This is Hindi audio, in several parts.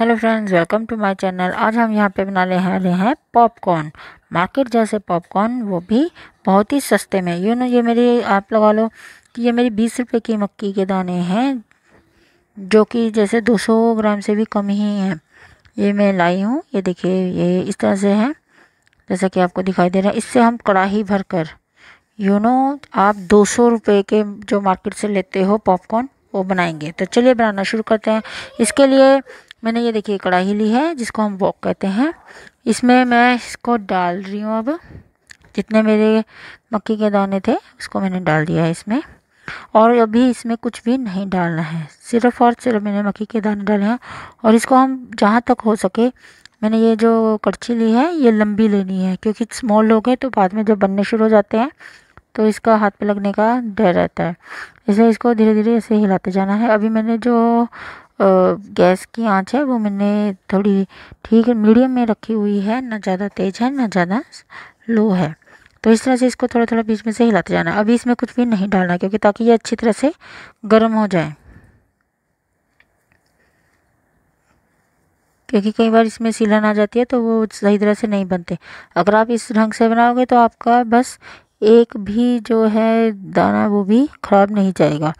hello friends welcome to my channel आज हम यहाँ पे ले रहे हैं पॉपकॉर्न मार्केट जैसे पॉपकॉर्न वो भी बहुत ही सस्ते में यू नो ये मेरी आप लगा लो कि ये मेरी बीस रुपए की मक्की के दाने हैं जो कि जैसे 200 ग्राम से भी कम ही हैं ये मैं लाई हूँ ये देखिए ये इस तरह से है जैसा कि आपको दिखाई दे रहा है इससे हम कड़ाही भर कर यू नो आप दो सौ रुपये के जो मार्केट से लेते हो पॉपकॉर्न वो बनाएंगे तो चलिए बनाना शुरू करते हैं इसके लिए मैंने ये देखिए कढ़ाई ली है जिसको हम वॉक कहते हैं इसमें मैं इसको डाल रही हूँ अब जितने मेरे मक्की के दाने थे उसको मैंने डाल दिया है इसमें और अभी इसमें कुछ भी नहीं डालना है सिर्फ और सिर्फ मैंने मक्की के दाने डाले हैं और इसको हम जहाँ तक हो सके मैंने ये जो कड़छी ली है ये लंबी लेनी है क्योंकि स्मॉल लोग हैं तो बाद में जब बनने शुरू हो जाते हैं तो इसका हाथ पे लगने का डर रहता है इसलिए इसको धीरे धीरे ऐसे हिलाते जाना है अभी मैंने जो गैस की आंच है वो मैंने थोड़ी ठीक है मीडियम में रखी हुई है ना ज़्यादा तेज़ है ना ज़्यादा लो है तो इस तरह से इसको थोड़ा थोड़ा बीच में से हिलाते जाना अभी इसमें कुछ भी नहीं डालना क्योंकि ताकि ये अच्छी तरह से गर्म हो जाए क्योंकि कई बार इसमें सीलन आ जाती है तो वो सही तरह से नहीं बनते अगर आप इस ढंग से बनाओगे तो आपका बस एक भी जो है दाना वो भी ख़राब नहीं जाएगा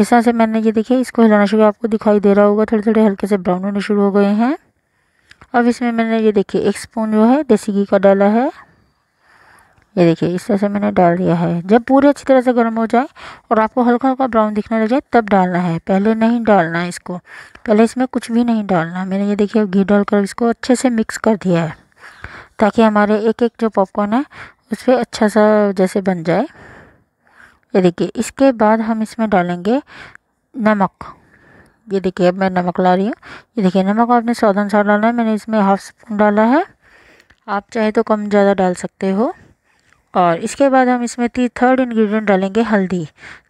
इस तरह से मैंने ये देखिए इसको हिलाना शुरू आपको दिखाई दे रहा होगा थोड़े थोड़े हल्के से ब्राउन होने शुरू हो गए हैं अब इसमें मैंने ये देखिए एक स्पून जो है देसी घी का डाला है ये देखिए इस तरह से मैंने डाल दिया है जब पूरे अच्छी तरह से गर्म हो जाए और आपको हल्का हल्का ब्राउन दिखने लग जाए तब डालना है पहले नहीं डालना है इसको पहले इसमें कुछ भी नहीं डालना मैंने ये देखिए घी डालकर इसको अच्छे से मिक्स कर दिया है ताकि हमारे एक एक जो पॉपकॉर्न है उस पर अच्छा सा जैसे बन जाए ये देखिए इसके बाद हम इसमें डालेंगे नमक ये देखिए अब मैं नमक ला रही हूँ ये देखिए नमक आपने स्वाद अनुसार डालना है मैंने इसमें हाफ स्पून डाला है आप चाहे तो कम ज़्यादा डाल सकते हो और इसके बाद हम इसमें ती थर्ड इंग्रेडिएंट डालेंगे हल्दी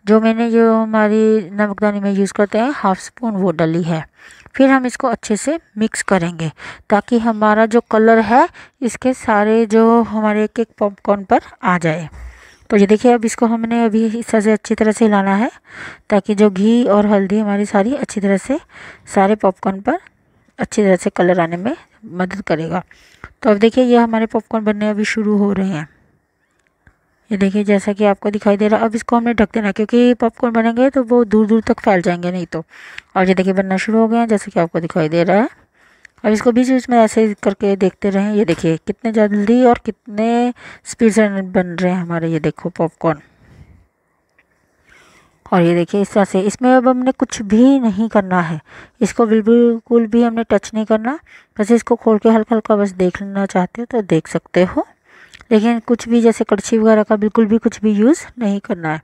जो मैंने जो हमारी नमकदानी में यूज़ करते हैं हाफ़ स्पून वो डाली है फिर हम इसको अच्छे से मिक्स करेंगे ताकि हमारा जो कलर है इसके सारे जो हमारे एक एक पॉपकॉर्न पर आ जाए तो ये देखिए अब इसको हमने अभी हिस्सा से अच्छी तरह से हिलाना है ताकि जो घी और हल्दी हमारी सारी अच्छी तरह से सारे पॉपकॉर्न पर अच्छी तरह से कलर आने में मदद करेगा तो अब देखिए ये हमारे पॉपकॉर्न बनने अभी शुरू हो रहे हैं ये देखिए जैसा कि आपको दिखाई दे रहा है अब इसको हमने ढक देना क्योंकि पॉपकॉर्न बनेंगे तो वो दूर दूर तक फैल जाएंगे नहीं तो और ये देखिए बनना शुरू हो गया जैसा कि आपको दिखाई दे रहा है अब इसको बीच बीच में ऐसे करके देखते रहें ये देखिए कितने जल्दी और कितने स्पीड से बन रहे हैं हमारे ये देखो पॉपकॉर्न और ये देखिए इस तरह से इसमें अब हमने कुछ भी नहीं करना है इसको बिल्कुल भी हमने टच नहीं करना बस इसको खोल के हल्का हल्का बस देख लेना चाहते हो तो देख सकते हो लेकिन कुछ भी जैसे कड़छी वगैरह का बिल्कुल भी कुछ भी यूज़ नहीं करना है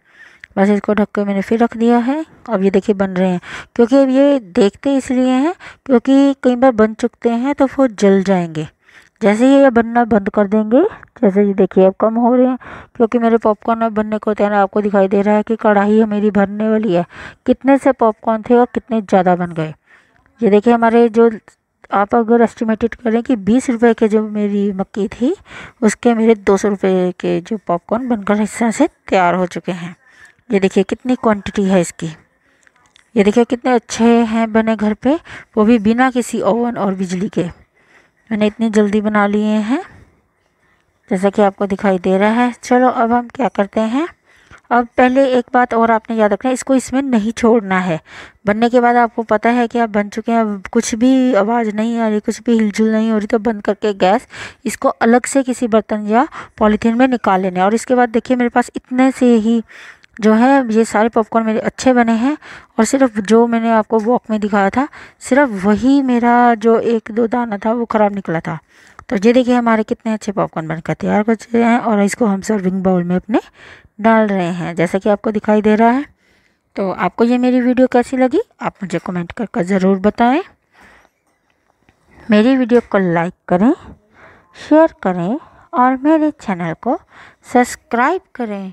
बस इसको ढक के मैंने फिर रख दिया है अब ये देखिए बन रहे हैं क्योंकि अब ये देखते इसलिए हैं क्योंकि कई बार बन चुकते हैं तो वो जल जाएंगे जैसे ही ये बनना बंद कर देंगे जैसे ये देखिए अब कम हो रहे हैं क्योंकि मेरे पॉपकॉर्न अब बनने को तैयार आपको दिखाई दे रहा है कि कढ़ाई मेरी भरने वाली है कितने से पॉपकॉर्न थे और कितने ज़्यादा बन गए ये देखिए हमारे जो आप अगर एस्टिमेटेड करें कि बीस रुपये के जो मेरी मक्की थी उसके मेरे दो सौ रुपये के जो पॉपकॉर्न बनकर हिस्सा से तैयार हो चुके हैं ये देखिए कितनी क्वांटिटी है इसकी ये देखिए कितने अच्छे हैं बने घर पे वो भी बिना किसी ओवन और बिजली के मैंने इतनी जल्दी बना लिए हैं जैसा कि आपको दिखाई दे रहा है चलो अब हम क्या करते हैं अब पहले एक बात और आपने याद रखना है इसको इसमें नहीं छोड़ना है बनने के बाद आपको पता है कि आप बन चुके हैं अब कुछ भी आवाज़ नहीं आ रही कुछ भी हिलजुल नहीं हो रही तो बंद करके गैस इसको अलग से किसी बर्तन या पॉलीथीन में निकाल लेना और इसके बाद देखिए मेरे पास इतने से ही जो है ये सारे पॉपकॉर्न मेरे अच्छे बने हैं और सिर्फ जो मैंने आपको वॉक में दिखाया था सिर्फ वही मेरा जो एक दो दाना था वो ख़राब निकला था तो ये देखिए हमारे कितने अच्छे पॉपकॉर्न बनकर तैयार हो चुके हैं और इसको हम सर्विंग बाउल में अपने डाल रहे हैं जैसा कि आपको दिखाई दे रहा है तो आपको ये मेरी वीडियो कैसी लगी आप मुझे कमेंट कर ज़रूर बताएं मेरी वीडियो को लाइक करें शेयर करें और मेरे चैनल को सब्सक्राइब करें